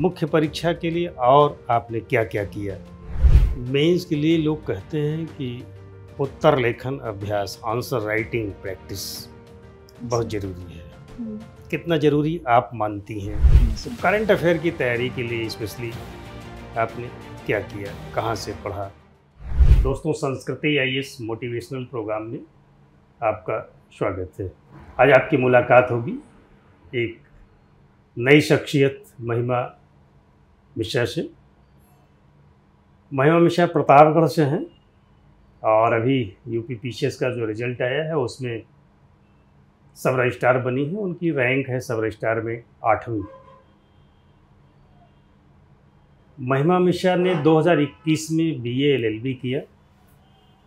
मुख्य परीक्षा के लिए और आपने क्या क्या किया मेंस के लिए लोग कहते हैं कि उत्तर लेखन अभ्यास आंसर राइटिंग प्रैक्टिस बहुत ज़रूरी है हम्म। कितना ज़रूरी आप मानती हैं तो करंट अफेयर की तैयारी के लिए स्पेशली आपने क्या किया कहाँ से पढ़ा दोस्तों संस्कृति आई एस मोटिवेशनल प्रोग्राम में आपका स्वागत है आज आपकी मुलाकात होगी एक नई शख्सियत महिमा मिश्रा से महिमा मिश्रा प्रतापगढ़ से हैं और अभी यूपी पीसीएस का जो रिजल्ट आया है उसमें सब रजिस्ट्रार बनी है उनकी रैंक है सब रजिस्ट्रार में आठवीं महिमा मिश्रा ने 2021 में बी एलएलबी किया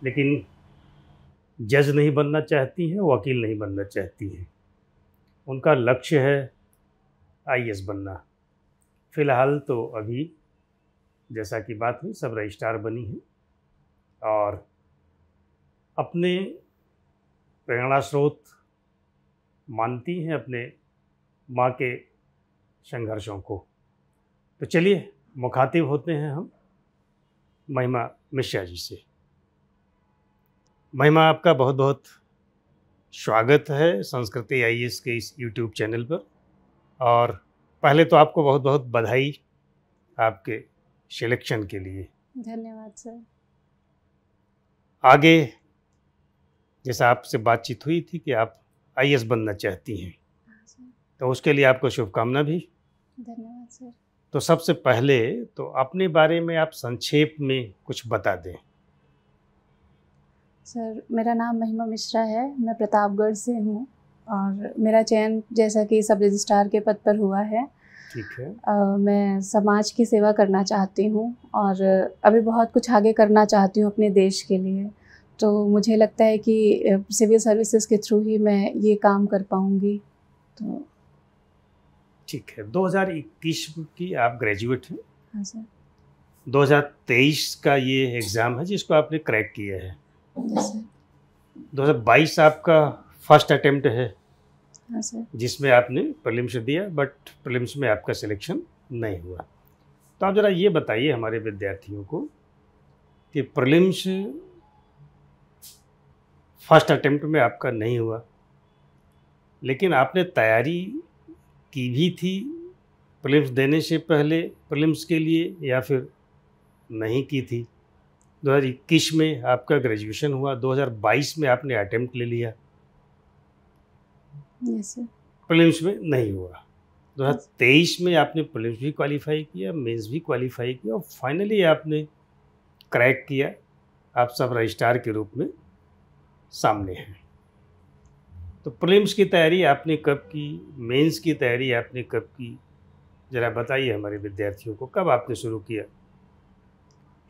लेकिन जज नहीं बनना चाहती हैं वकील नहीं बनना चाहती हैं उनका लक्ष्य है आईएएस बनना फिलहाल तो अभी जैसा कि बात हुई सब रजिस्ट्रार बनी है और अपने प्रेरणा स्रोत मानती हैं अपने माँ के संघर्षों को तो चलिए मुखातिब होते हैं हम महिमा मिश्रा जी से महिमा आपका बहुत बहुत स्वागत है संस्कृति आई के इस यूट्यूब चैनल पर और पहले तो आपको बहुत बहुत बधाई आपके सिलेक्शन के लिए धन्यवाद सर आगे जैसा आपसे बातचीत हुई थी कि आप आई बनना चाहती हैं हाँ, तो उसके लिए आपको शुभकामना भी धन्यवाद सर तो सबसे पहले तो अपने बारे में आप संक्षेप में कुछ बता दें सर मेरा नाम महिमा मिश्रा है मैं प्रतापगढ़ से हूँ और मेरा चयन जैसा कि सब रजिस्ट्रार के पद पर हुआ है ठीक है आ, मैं समाज की सेवा करना चाहती हूँ और अभी बहुत कुछ आगे करना चाहती हूँ अपने देश के लिए तो मुझे लगता है कि सिविल सर्विसेज के थ्रू ही मैं ये काम कर पाऊँगी तो ठीक है 2021 की आप ग्रेजुएट हैं हाँ सर तेईस का ये एग्ज़ाम है जिसको आपने क्रैक किया है दो हज़ार बाईस आपका फर्स्ट अटेम्प्ट है हाँ, जिसमें आपने प्रलिम्स दिया बट प्रलिम्स में आपका सिलेक्शन नहीं हुआ तो आप ज़रा ये बताइए हमारे विद्यार्थियों को कि प्रलिम्स फर्स्ट अटेम्प्ट में आपका नहीं हुआ लेकिन आपने तैयारी की भी थी प्रिलिम्स देने से पहले प्रलिम्स के लिए या फिर नहीं की थी 2021 में आपका ग्रेजुएशन हुआ 2022 में आपने अटेम्प्ट ले लिया प्रीलिम्स में नहीं हुआ दो हज़ार तेईस में आपने प्रीलिम्स भी क्वालिफाई किया मेंस भी क्वालिफाई किया और फाइनली आपने क्रैक किया आप सब रजिस्ट्रार के रूप में सामने हैं तो प्रीलिम्स की तैयारी आपने कब की मेंस की तैयारी आपने कब की ज़रा बताइए हमारे विद्यार्थियों को कब आपने शुरू किया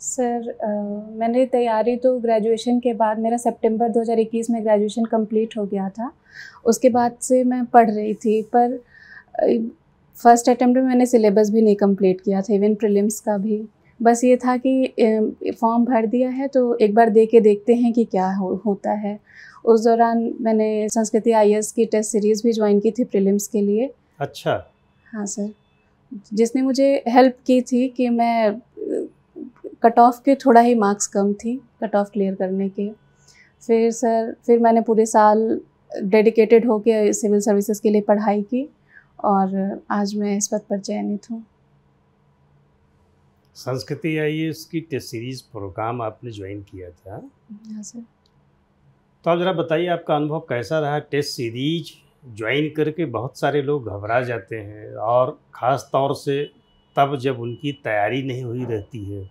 सर uh, मैंने तैयारी तो ग्रेजुएशन के बाद मेरा सितंबर 2021 में ग्रेजुएशन कंप्लीट हो गया था उसके बाद से मैं पढ़ रही थी पर फर्स्ट अटैम्प्ट में मैंने सिलेबस भी नहीं कंप्लीट किया था इवन प्रिलिम्स का भी बस ये था कि फॉर्म भर दिया है तो एक बार दे के देखते हैं कि क्या हो, होता है उस दौरान मैंने संस्कृति आई e की टेस्ट सीरीज़ भी ज्वाइन की थी प्रिलिम्स के लिए अच्छा हाँ सर जिसने मुझे हेल्प की थी कि मैं कट ऑफ के थोड़ा ही मार्क्स कम थी कट ऑफ क्लियर करने के फिर सर फिर मैंने पूरे साल डेडिकेटेड होकर सिविल सर्विसेज के लिए पढ़ाई की और आज मैं इस पद पर चयनित हूँ संस्कृति आई की टेस्ट सीरीज प्रोग्राम आपने ज्वाइन किया था हाँ सर तो आप ज़रा बताइए आपका अनुभव कैसा रहा टेस्ट सीरीज ज्वाइन करके बहुत सारे लोग घबरा जाते हैं और ख़ास तौर से तब जब उनकी तैयारी नहीं हुई रहती है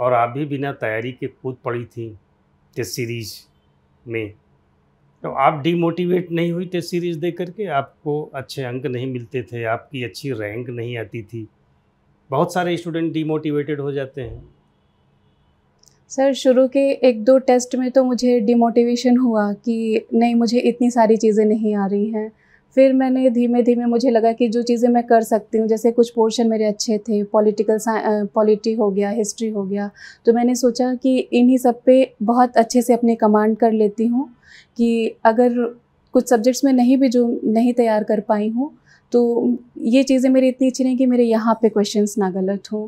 और आप भी बिना तैयारी के कूद पड़ी थी टेस्ट सीरीज में तो आप डीमोटिवेट नहीं हुई टेस्ट सीरीज़ देख करके आपको अच्छे अंक नहीं मिलते थे आपकी अच्छी रैंक नहीं आती थी बहुत सारे स्टूडेंट डीमोटिवेटेड हो जाते हैं सर शुरू के एक दो टेस्ट में तो मुझे डिमोटिवेशन हुआ कि नहीं मुझे इतनी सारी चीज़ें नहीं आ रही हैं फिर मैंने धीमे धीमे मुझे लगा कि जो चीज़ें मैं कर सकती हूँ जैसे कुछ पोर्शन मेरे अच्छे थे पॉलिटिकल पॉलिटी हो गया हिस्ट्री हो गया तो मैंने सोचा कि इन्हीं सब पे बहुत अच्छे से अपनी कमांड कर लेती हूँ कि अगर कुछ सब्जेक्ट्स में नहीं भी जो नहीं तैयार कर पाई हूँ तो ये चीज़ें मेरी इतनी अच्छी रहीं कि मेरे यहाँ पे क्वेश्चंस ना गलत हों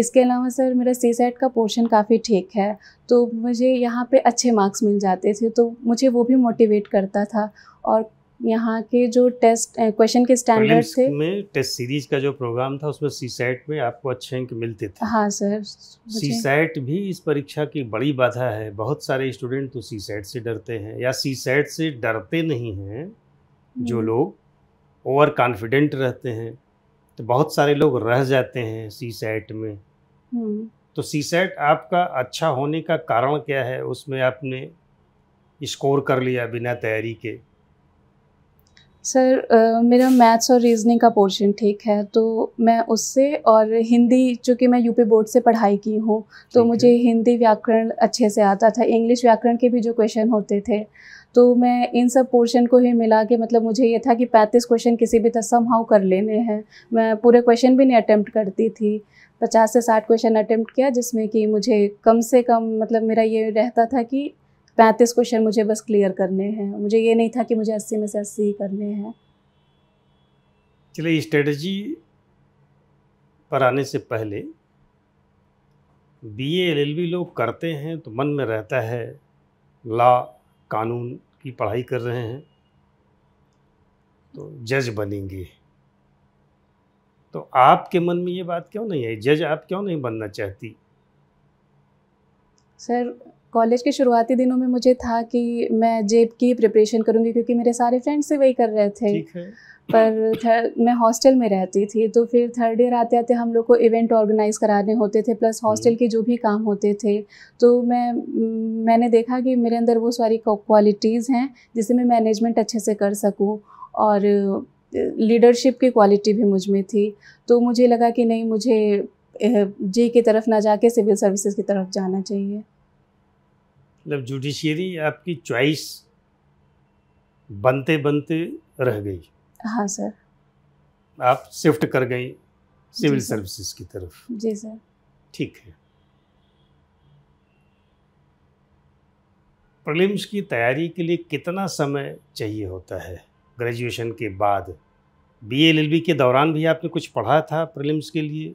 इसके अलावा सर मेरा सी सेट का पोर्शन काफ़ी ठीक है तो मुझे यहाँ पे अच्छे मार्क्स मिल जाते थे तो मुझे वो भी मोटिवेट करता था और यहाँ के जो टेस्ट क्वेश्चन के स्टैंडर्ड थे में टेस्ट सीरीज का जो प्रोग्राम था उसमें सी सैट में आपको अच्छे अंक मिलते थे हाँ सर सी सैट भी इस परीक्षा की बड़ी बाधा है बहुत सारे स्टूडेंट तो सी सैट से डरते हैं या सी सैट से डरते नहीं हैं जो हम्म। लोग ओवर कॉन्फिडेंट रहते हैं तो बहुत सारे लोग रह जाते हैं सी सैट में हम्म। तो सी सैट आपका अच्छा होने का कारण क्या है उसमें आपने स्कोर कर लिया बिना तैयारी के सर uh, मेरा मैथ्स और रीजनिंग का पोर्शन ठीक है तो मैं उससे और हिंदी चूँकि मैं यूपी बोर्ड से पढ़ाई की हूँ तो मुझे हिंदी व्याकरण अच्छे से आता था इंग्लिश व्याकरण के भी जो क्वेश्चन होते थे तो मैं इन सब पोर्शन को ही मिला के मतलब मुझे ये था कि पैंतीस क्वेश्चन किसी भी तरह समहाउ कर लेने हैं मैं पूरे क्वेश्चन भी नहीं अटैम्प्ट करती थी पचास से साठ क्वेश्चन अटैम्प्ट किया जिसमें कि मुझे कम से कम मतलब मेरा ये रहता था कि पैंतीस क्वेश्चन मुझे बस क्लियर करने हैं मुझे ये नहीं था कि मुझे अस्सी में से अस्सी ही करने हैं चलिए स्ट्रेटजी पर आने से पहले बी एल एल बी लोग करते हैं तो मन में रहता है लॉ कानून की पढ़ाई कर रहे हैं तो जज बनेंगे तो आपके मन में ये बात क्यों नहीं आई जज आप क्यों नहीं बनना चाहती सर कॉलेज के शुरुआती दिनों में मुझे था कि मैं जेब की प्रिपरेशन करूँगी क्योंकि मेरे सारे फ्रेंड्स से वही कर रहे थे पर थर्ड मैं हॉस्टल में रहती थी तो फिर थर्ड ईयर आते आते हम लोग को इवेंट ऑर्गेनाइज कराने होते थे प्लस हॉस्टल हम्म। के जो भी काम होते थे तो मैं मैंने देखा कि मेरे अंदर वो सारी क्वालिटीज़ हैं जिसे मैं मैनेजमेंट अच्छे से कर सकूँ और लीडरशिप की क्वालिटी भी मुझ में थी तो मुझे लगा कि नहीं मुझे जे की तरफ ना जाके सिविल सर्विसेज की तरफ जाना चाहिए मतलब जुडिशियरी आपकी चॉइस बनते बनते रह गई हाँ सर आप शिफ्ट कर गई सिविल सर्विसेज की तरफ जी सर ठीक है प्रलिम्स की तैयारी के लिए कितना समय चाहिए होता है ग्रेजुएशन के बाद बी के दौरान भी आपने कुछ पढ़ा था प्रलिम्स के लिए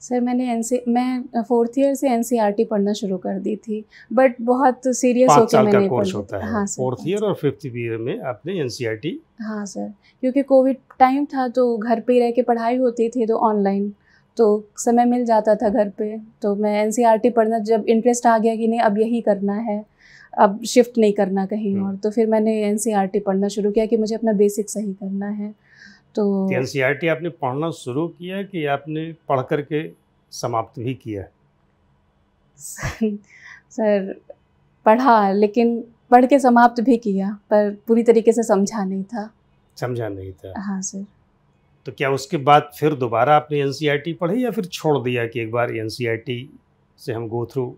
सर मैंने एन मैं फोर्थ ईयर से एन e पढ़ना शुरू कर दी थी बट बहुत सीरियस होकर मैंने का कोर्स होता है हाँ फोर्थ ईयर और फिफ्थ ईयर में आपने एन e हाँ सर क्योंकि कोविड टाइम था तो घर पे रह के पढ़ाई होती थी तो ऑनलाइन तो समय मिल जाता था घर पे तो मैं एन e पढ़ना जब इंटरेस्ट आ गया कि नहीं अब यही करना है अब शिफ्ट नहीं करना कहीं हम्म। और तो फिर मैंने एन पढ़ना शुरू किया कि मुझे अपना बेसिक सही करना है तो एन सी e आपने पढ़ना शुरू किया कि आपने पढ़ के समाप्त भी किया सर, सर पढ़ा लेकिन पढ़ के समाप्त भी किया पर पूरी तरीके से समझा नहीं था समझा नहीं था हाँ सर तो क्या उसके बाद फिर दोबारा आपने एन e पढ़ी या फिर छोड़ दिया कि एक बार एन e से हम गो थ्रू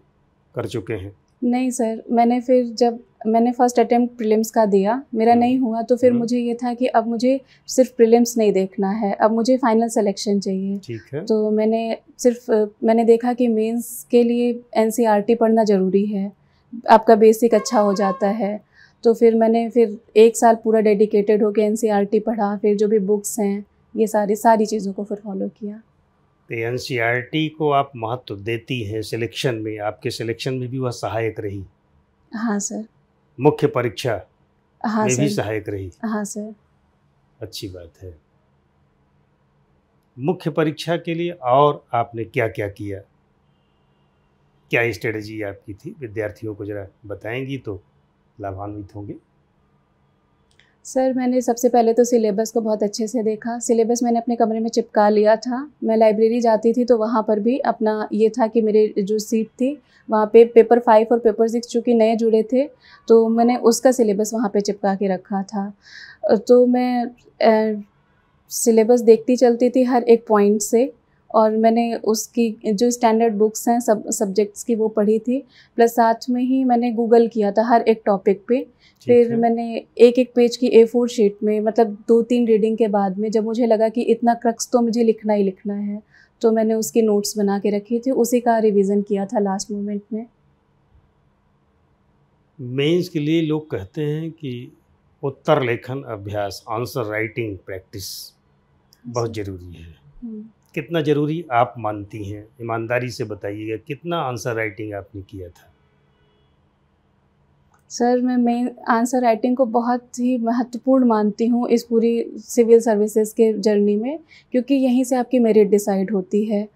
कर चुके हैं नहीं सर मैंने फिर जब मैंने फर्स्ट अटेम्प्ट प्रीलिम्स का दिया मेरा हम्म। नहीं हुआ तो फिर हम्म। मुझे ये था कि अब मुझे सिर्फ प्रीलिम्स नहीं देखना है अब मुझे फाइनल सिलेक्शन चाहिए तो मैंने सिर्फ मैंने देखा कि मेंस के लिए एन e पढ़ना ज़रूरी है आपका बेसिक अच्छा हो जाता है तो फिर मैंने फिर एक साल पूरा डेडिकेटेड होकर एन पढ़ा फिर जो भी बुक्स हैं ये सारी सारी चीज़ों को फिर फॉलो किया तो एन e को आप महत्व देती हैं सिलेक्शन में आपके सिलेक्शन में भी वह सहायक रही हाँ सर मुख्य परीक्षा हाँ में भी सहायक रही हाँ सर अच्छी बात है मुख्य परीक्षा के लिए और आपने क्या क्या किया क्या स्ट्रेटजी आपकी थी विद्यार्थियों को ज़रा बताएंगी तो लाभान्वित होंगे सर मैंने सबसे पहले तो सिलेबस को बहुत अच्छे से देखा सिलेबस मैंने अपने कमरे में चिपका लिया था मैं लाइब्रेरी जाती थी तो वहाँ पर भी अपना ये था कि मेरे जो सीट थी वहाँ पे पेपर फाइव और पेपर सिक्स चूँकि नए जुड़े थे तो मैंने उसका सिलेबस वहाँ पे चिपका के रखा था तो मैं सिलेबस देखती चलती थी हर एक पॉइंट से और मैंने उसकी जो स्टैंडर्ड बुक्स हैं सब सब्जेक्ट्स की वो पढ़ी थी प्लस साथ में ही मैंने गूगल किया था हर एक टॉपिक पे फिर मैंने एक एक पेज की ए फोर शीट में मतलब दो तीन रीडिंग के बाद में जब मुझे लगा कि इतना क्रक्स तो मुझे लिखना ही लिखना है तो मैंने उसकी नोट्स बना के रखी थी उसी का रिविज़न किया था लास्ट मोमेंट में मेंस के लिए लोग कहते हैं कि उत्तर लेखन अभ्यास आंसर राइटिंग प्रैक्टिस बहुत ज़रूरी है हम्म। कितना ज़रूरी आप मानती हैं ईमानदारी से बताइएगा कितना आंसर राइटिंग आपने किया था सर मैं मेन आंसर राइटिंग को बहुत ही महत्वपूर्ण मानती हूँ इस पूरी सिविल सर्विसेज के जर्नी में क्योंकि यहीं से आपकी मेरिट डिसाइड होती है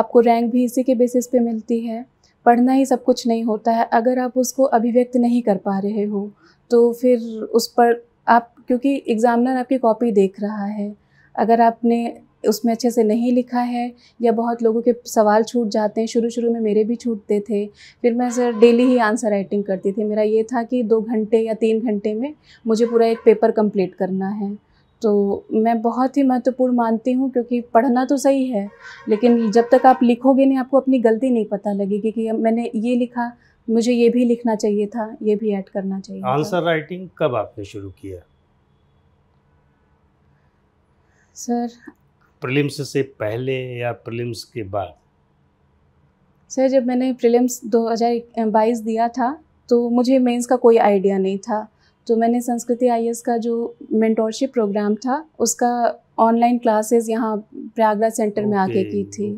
आपको रैंक भी इसी के बेसिस पे मिलती है पढ़ना ही सब कुछ नहीं होता है अगर आप उसको अभिव्यक्त नहीं कर पा रहे हो तो फिर उस पर आप क्योंकि एग्ज़ामिनर आपकी कॉपी देख रहा है अगर आपने उसमें अच्छे से नहीं लिखा है या बहुत लोगों के सवाल छूट जाते हैं शुरू शुरू में मेरे भी छूटते थे फिर मैं सर डेली ही आंसर राइटिंग करती थी मेरा ये था कि दो घंटे या तीन घंटे में मुझे पूरा एक पेपर कंप्लीट करना है तो मैं बहुत ही महत्वपूर्ण मानती हूँ क्योंकि पढ़ना तो सही है लेकिन जब तक आप लिखोगे नहीं आपको अपनी गलती नहीं पता लगेगी कि मैंने ये लिखा मुझे ये भी लिखना चाहिए था ये भी ऐड करना चाहिए आंसर राइटिंग कब आपने शुरू किया सर प्रीलिम्स से पहले या प्रीलिम्स के बाद सर जब मैंने प्रीलिम्स 2022 दिया था तो मुझे मेंस का कोई आइडिया नहीं था तो मैंने संस्कृति आई का जो मेंटोरशिप प्रोग्राम था उसका ऑनलाइन क्लासेस यहाँ प्रयागराज सेंटर में आके की थी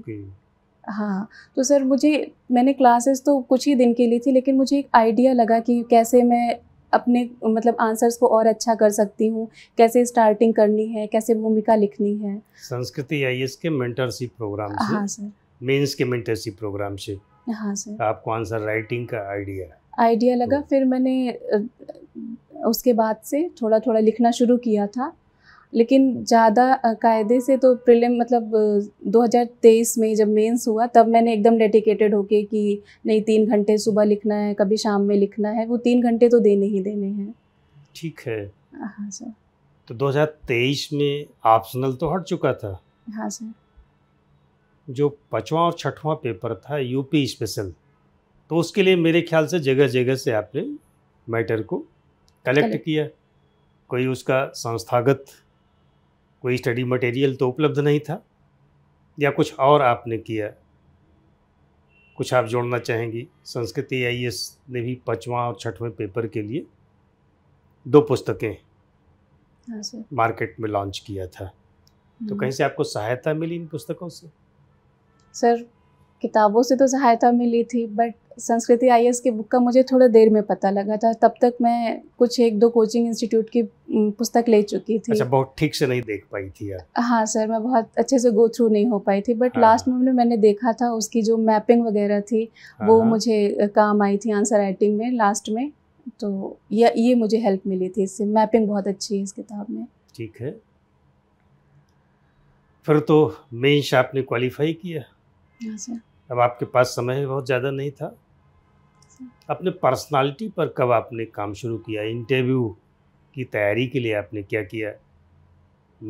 हाँ तो सर मुझे मैंने क्लासेस तो कुछ ही दिन के लिए थी लेकिन मुझे एक आइडिया लगा कि कैसे मैं अपने मतलब आंसर्स को और अच्छा कर सकती हूँ कैसे स्टार्टिंग करनी है कैसे भूमिका लिखनी है संस्कृति आई एस के मेंटरशिप प्रोग्राम से हाँ सर मेंस के मेंटरशिप प्रोग्राम से हाँ सर आपको आंसर राइटिंग का आइडिया आइडिया लगा तो- फिर मैंने उसके बाद से थोड़ा थोड़ा लिखना शुरू किया था लेकिन ज़्यादा कायदे से तो प्रिलिम मतलब 2023 में जब मेंस हुआ तब मैंने एकदम डेडिकेटेड होके कि नहीं तीन घंटे सुबह लिखना है कभी शाम में लिखना है वो तीन घंटे तो देने ही देने हैं ठीक है हाँ सर तो 2023 में ऑप्शनल तो हट चुका था हाँ सर जो पचवा और छठवां पेपर था यूपी स्पेशल तो उसके लिए मेरे ख्याल से जगह जगह से आपने मैटर को कलेक्ट किया कोई उसका संस्थागत कोई स्टडी मटेरियल तो उपलब्ध नहीं था या कुछ और आपने किया कुछ आप जोड़ना चाहेंगी संस्कृत ए ने भी पाँचवा और छठवें पेपर के लिए दो पुस्तकें मार्केट हाँ में लॉन्च किया था तो हम्म। कहीं से आपको सहायता मिली इन पुस्तकों से सर किताबों से तो सहायता मिली थी बट संस्कृति आई की बुक का मुझे थोड़ा देर में पता लगा था तब तक मैं कुछ एक दो कोचिंग इंस्टीट्यूट की पुस्तक ले चुकी थी अच्छा बहुत ठीक से नहीं देख पाई थी हाँ सर मैं बहुत अच्छे से गो थ्रू नहीं हो पाई थी बट हाँ। लास्ट में मैंने देखा था उसकी जो मैपिंग वगैरह थी हाँ। वो हाँ। मुझे काम आई थी आंसर राइटिंग में लास्ट में तो ये ये मुझे हेल्प मिली थी इससे मैपिंग बहुत अच्छी है इस किताब में ठीक है फिर तो मेन्स आपने क्वालिफाई किया हाँ अब आपके पास समय बहुत ज़्यादा नहीं था अपने पर्सनालिटी पर कब आपने काम शुरू किया इंटरव्यू की तैयारी के लिए आपने क्या किया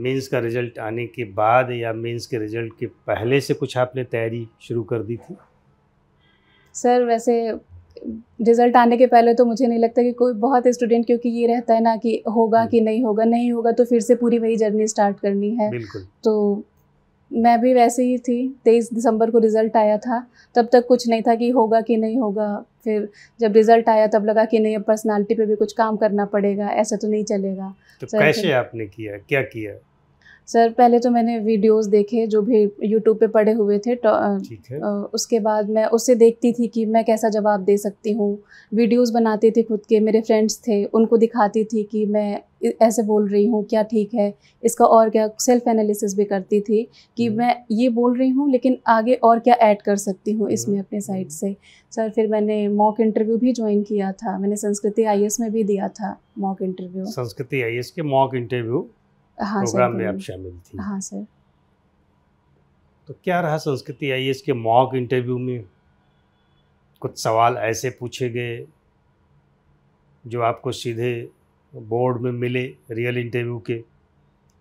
मेंस का रिज़ल्ट आने के बाद या मेंस के रिज़ल्ट के पहले से कुछ आपने तैयारी शुरू कर दी थी सर वैसे रिज़ल्ट आने के पहले तो मुझे नहीं लगता कि कोई बहुत स्टूडेंट क्योंकि ये रहता है ना कि होगा कि नहीं होगा नहीं होगा तो फिर से पूरी वही जर्नी स्टार्ट करनी है बिल्कुल तो मैं भी वैसे ही थी तेईस दिसंबर को रिज़ल्ट आया था तब तक कुछ नहीं था कि होगा कि नहीं होगा फिर जब रिजल्ट आया तब लगा कि नहीं अब पर्सनालिटी पे भी कुछ काम करना पड़ेगा ऐसा तो नहीं चलेगा तो कैसे आपने किया क्या किया सर पहले तो मैंने वीडियोस देखे जो भी यूट्यूब पे पड़े हुए थे तो, उसके बाद मैं उसे देखती थी कि मैं कैसा जवाब दे सकती हूँ वीडियोस बनाती थी खुद के मेरे फ्रेंड्स थे उनको दिखाती थी कि मैं ऐसे बोल रही हूँ क्या ठीक है इसका और क्या सेल्फ एनालिसिस भी करती थी कि हम्म। मैं ये बोल रही हूँ लेकिन आगे और क्या ऐड कर सकती हूँ इसमें हम्म, अपने साइड हम्म। से सर फिर मैंने मॉक इंटरव्यू भी ज्वाइन किया था मैंने संस्कृति आई में भी दिया था मॉक इंटरव्यू संस्कृति आई के मॉक इंटरव्यू हाँ प्रोग्राम में तो आप शामिल थी हाँ सर तो क्या रहा संस्कृति आई के मॉक इंटरव्यू में कुछ सवाल ऐसे पूछे गए जो आपको सीधे बोर्ड में मिले रियल इंटरव्यू के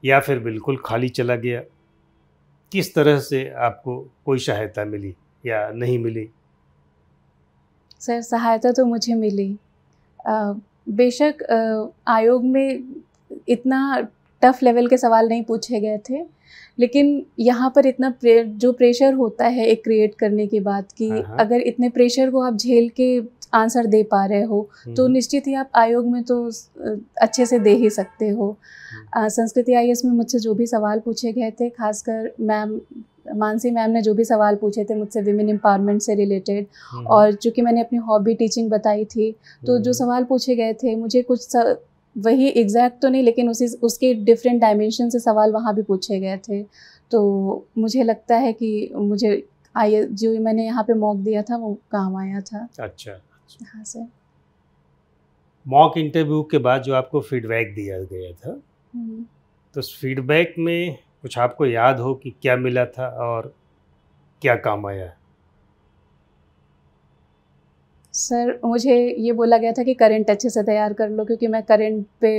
या फिर बिल्कुल खाली चला गया किस तरह से आपको कोई सहायता मिली या नहीं मिली सर सहायता तो मुझे मिली आ, बेशक आ, आयोग में इतना टफ लेवल के सवाल नहीं पूछे गए थे लेकिन यहाँ पर इतना प्रे, जो प्रेशर होता है एक क्रिएट करने के बाद कि हाँ, हाँ। अगर इतने प्रेशर को आप झेल के आंसर दे पा रहे हो तो हम्म। निश्चित ही आप आयोग में तो अच्छे से दे ही सकते हो हम्म। संस्कृति आई में मुझसे जो भी सवाल पूछे गए थे खासकर मैम मानसी मैम ने जो भी सवाल पूछे थे मुझसे विमेन एम्पावरमेंट से रिलेटेड हम्म। और चूँकि मैंने अपनी हॉबी टीचिंग बताई थी तो जो सवाल पूछे गए थे मुझे कुछ वही एग्जैक्ट तो नहीं लेकिन उसी उसके डिफरेंट डायमेंशन से सवाल वहाँ भी पूछे गए थे तो मुझे लगता है कि मुझे आई जो मैंने यहाँ पे मॉक दिया था वो काम आया था अच्छा, अच्छा। हाँ सर मॉक इंटरव्यू के बाद जो आपको फीडबैक दिया गया था हम्म। तो उस फीडबैक में कुछ आपको याद हो कि क्या मिला था और क्या काम आया है सर मुझे ये बोला गया था कि करंट अच्छे से तैयार कर लो क्योंकि मैं करंट पे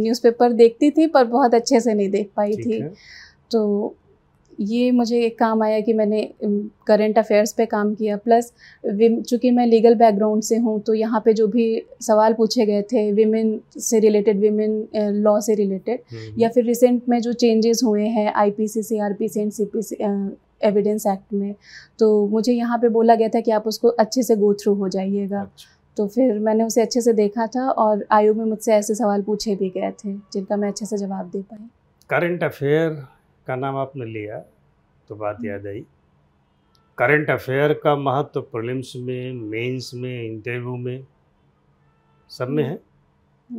न्यूज़पेपर देखती थी पर बहुत अच्छे से नहीं देख पाई थी तो ये मुझे एक काम आया कि मैंने करंट अफेयर्स पे काम किया प्लस चूँकि मैं लीगल बैकग्राउंड से हूँ तो यहाँ पे जो भी सवाल पूछे गए थे विमेन से रिलेटेड विमेन लॉ से रिलेटेड हम्म, हम्म। या फिर रिसेंट में जो चेंजेस हुए हैं IPC CrPC and CPC evidence act में तो मुझे यहाँ पे बोला गया था कि आप उसको अच्छे से गो थ्रू हो जाइएगा अच्छा। तो फिर मैंने उसे अच्छे से देखा था और आयोग में मुझसे ऐसे सवाल पूछे भी गए थे जिनका मैं अच्छे से जवाब दे पाई करंट अफेयर का नाम आपने लिया तो बात हम्म। याद आई करंट अफेयर का महत्व प्रलिम्स प्रिलिम्स में मेंस में इंटरव्यू में सब में हम्म।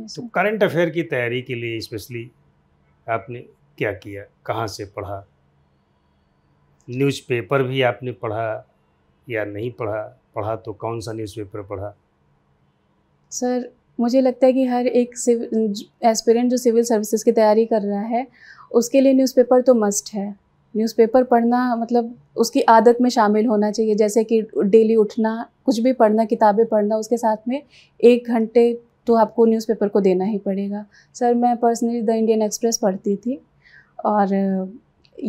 है तो करंट अफेयर की तैयारी के लिए स्पेशली आपने क्या किया कहाँ से पढ़ा न्यूज़पेपर भी आपने पढ़ा या नहीं पढ़ा पढ़ा तो कौन सा न्यूज़पेपर पढ़ा सर मुझे लगता है कि हर एक एस्पिरेंट जो सिविल सर्विसेज की तैयारी कर रहा है उसके लिए न्यूज़पेपर तो मस्ट है न्यूज़पेपर पढ़ना मतलब उसकी आदत में शामिल होना चाहिए जैसे कि डेली उठना कुछ भी पढ़ना किताबें पढ़ना उसके साथ में एक घंटे तो आपको न्यूज़पेपर को देना ही पड़ेगा सर मैं पर्सनली द इंडियन एक्सप्रेस पढ़ती थी और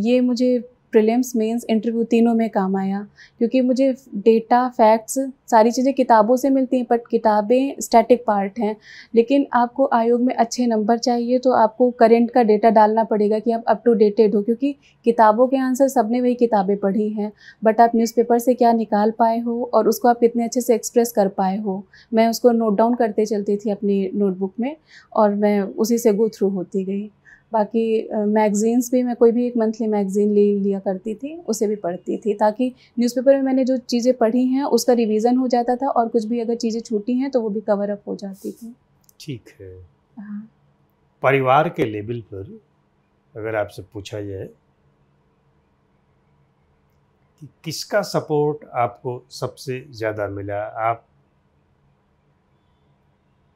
ये मुझे प्रिलिम्स मेंस इंटरव्यू तीनों में काम आया क्योंकि मुझे डेटा फैक्ट्स सारी चीज़ें किताबों से मिलती हैं बट किताबें स्टैटिक पार्ट हैं लेकिन आपको आयोग में अच्छे नंबर चाहिए तो आपको करेंट का डेटा डालना पड़ेगा कि आप अप टू डेटेड हो क्योंकि किताबों के आंसर सबने वही किताबें पढ़ी हैं बट आप न्यूज़पेपर से क्या निकाल पाए हो और उसको आप कितने अच्छे से एक्सप्रेस कर पाए हो मैं उसको नोट डाउन करते चलती थी अपनी नोटबुक में और मैं उसी से गो थ्रू होती गई बाकी मैगज़ीन्स भी मैं कोई भी एक मंथली मैगज़ीन ले लिया करती थी उसे भी पढ़ती थी ताकि न्यूज़पेपर में मैंने जो चीज़ें पढ़ी हैं उसका रिवीजन हो जाता था और कुछ भी अगर चीज़ें छूटी हैं तो वो भी कवर अप हो जाती थी ठीक है हाँ परिवार के लेवल पर अगर आपसे पूछा जाए कि किसका सपोर्ट आपको सबसे ज़्यादा मिला आप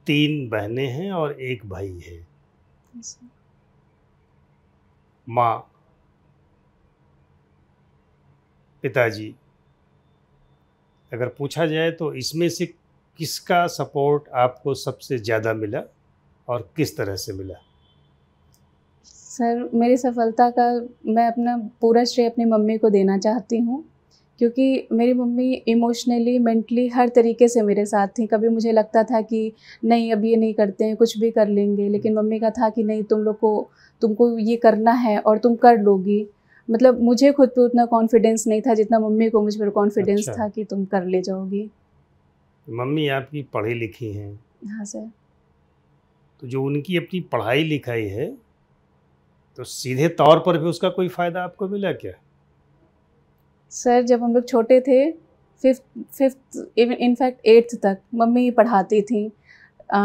तीन बहनें हैं और एक भाई है माँ पिताजी अगर पूछा जाए तो इसमें से किसका सपोर्ट आपको सबसे ज़्यादा मिला और किस तरह से मिला सर मेरी सफलता का मैं अपना पूरा श्रेय अपनी मम्मी को देना चाहती हूँ क्योंकि मेरी मम्मी इमोशनली मेंटली हर तरीके से मेरे साथ थी कभी मुझे लगता था कि नहीं अब ये नहीं करते हैं कुछ भी कर लेंगे लेकिन मम्मी का था कि नहीं तुम लोग को तुमको ये करना है और तुम कर लोगी मतलब मुझे खुद पे उतना कॉन्फिडेंस नहीं था जितना मम्मी को मुझ पर कॉन्फिडेंस अच्छा। था कि तुम कर ले जाओगी मम्मी आपकी पढ़ी लिखी हैं हाँ सर तो जो उनकी अपनी पढ़ाई लिखाई है तो सीधे तौर पर भी उसका कोई फ़ायदा आपको मिला क्या सर जब हम लोग छोटे थे fifth fifth even in fact eighth तक मम्मी पढ़ाती थी आ,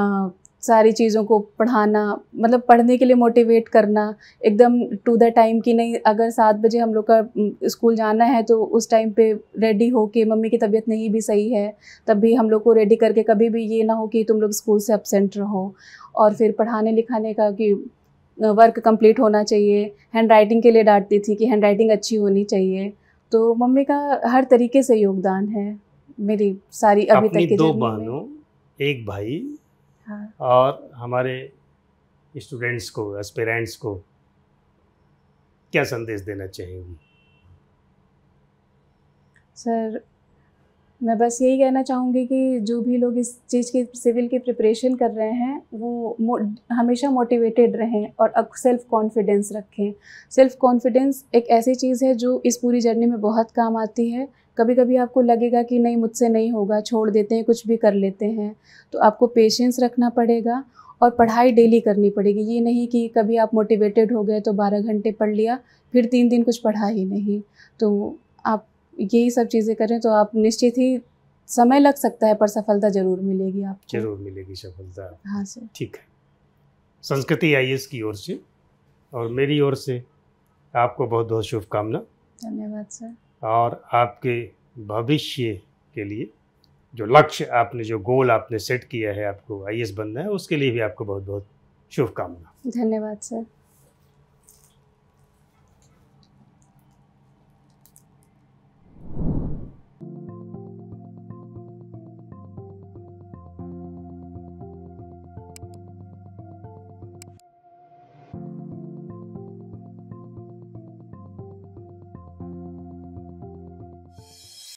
सारी चीज़ों को पढ़ाना मतलब पढ़ने के लिए मोटिवेट करना एकदम टू द टाइम कि नहीं अगर सात बजे हम लोग का स्कूल जाना है तो उस टाइम पे रेडी हो के मम्मी की तबीयत नहीं भी सही है तब भी हम लोग को रेडी करके कभी भी ये ना हो कि तुम लोग स्कूल से एबसेंट रहो और फिर पढ़ाने लिखाने का कि वर्क कंप्लीट होना चाहिए हैंड राइटिंग के लिए डांटती थी कि हैंड राइटिंग अच्छी होनी चाहिए तो मम्मी का हर तरीके से योगदान है मेरी सारी अभी तक की दो बहनों एक भाई हाँ। और हमारे स्टूडेंट्स को एस्पेरेंट्स को क्या संदेश देना चाहेंगी सर मैं बस यही कहना चाहूँगी कि जो भी लोग इस चीज़ की सिविल की प्रिपरेशन कर रहे हैं वो मो, हमेशा मोटिवेटेड रहें और सेल्फ कॉन्फिडेंस रखें सेल्फ कॉन्फिडेंस एक ऐसी चीज़ है जो इस पूरी जर्नी में बहुत काम आती है कभी कभी आपको लगेगा कि नहीं मुझसे नहीं होगा छोड़ देते हैं कुछ भी कर लेते हैं तो आपको पेशेंस रखना पड़ेगा और पढ़ाई डेली करनी पड़ेगी ये नहीं कि कभी आप मोटिवेटेड हो गए तो बारह घंटे पढ़ लिया फिर तीन दिन कुछ पढ़ा ही नहीं तो आप यही सब चीज़ें करें तो आप निश्चित ही समय लग सकता है पर सफलता जरूर मिलेगी आप जरूर मिलेगी सफलता हाँ सर ठीक है संस्कृति आई की ओर से और मेरी ओर से आपको बहुत बहुत शुभकामना धन्यवाद सर और आपके भविष्य के लिए जो लक्ष्य आपने जो गोल आपने सेट किया है आपको आई बनना है उसके लिए भी आपको बहुत बहुत शुभकामना धन्यवाद सर